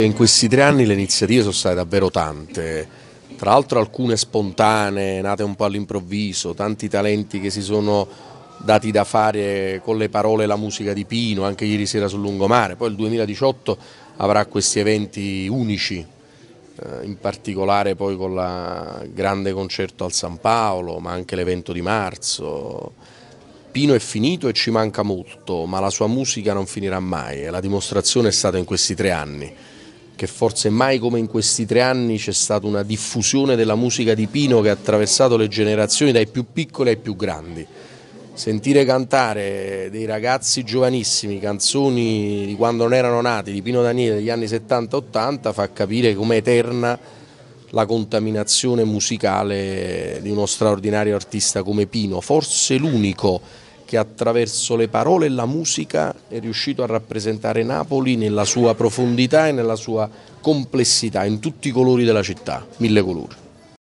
In questi tre anni le iniziative sono state davvero tante, tra l'altro alcune spontanee, nate un po' all'improvviso, tanti talenti che si sono dati da fare con le parole e la musica di Pino, anche ieri sera sul lungomare, poi il 2018 avrà questi eventi unici, eh, in particolare poi con il grande concerto al San Paolo, ma anche l'evento di marzo. Pino è finito e ci manca molto, ma la sua musica non finirà mai e la dimostrazione è stata in questi tre anni che forse mai come in questi tre anni c'è stata una diffusione della musica di Pino che ha attraversato le generazioni dai più piccoli ai più grandi. Sentire cantare dei ragazzi giovanissimi canzoni di quando non erano nati, di Pino Daniele degli anni 70-80, fa capire com'è eterna la contaminazione musicale di uno straordinario artista come Pino, forse l'unico che attraverso le parole e la musica è riuscito a rappresentare Napoli nella sua profondità e nella sua complessità, in tutti i colori della città, mille colori.